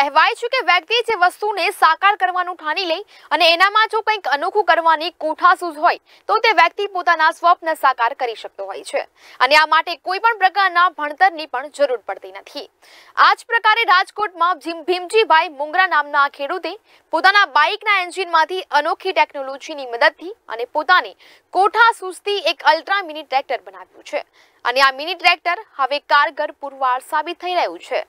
કહેવાય છે કે વ્યક્તિ જે વસ્તુને સાકાર કરવાનું ઠાની લઈ અને એનામાં જો કંઈક અનોખું કરવાની કોઠાસૂઝ હોય તો તે વ્યક્તિ પોતાના સ્વપ્ન સાકાર કરી શકતો હોય છે અને આ માટે કોઈ પણ પ્રકારના ભણતરની પણ જરૂર પડતી નથી આ જ પ્રકારે રાજકોટમાં ભીમજીભાઈ મુંગરા નામના ખેડૂતે પોતાના બાઇકના એન્જિનમાંથી અનોખી ટેકનોલોજીની મદદથી અને પોતાની કોઠાસૂઝથી એક અલ્ટ્રા મિની ટ્રેક્ટર બનાવ્યું છે અને આ મિની ટ્રેક્ટર હવે કારગર પુરવાર સાબિત થઈ રહ્યું છે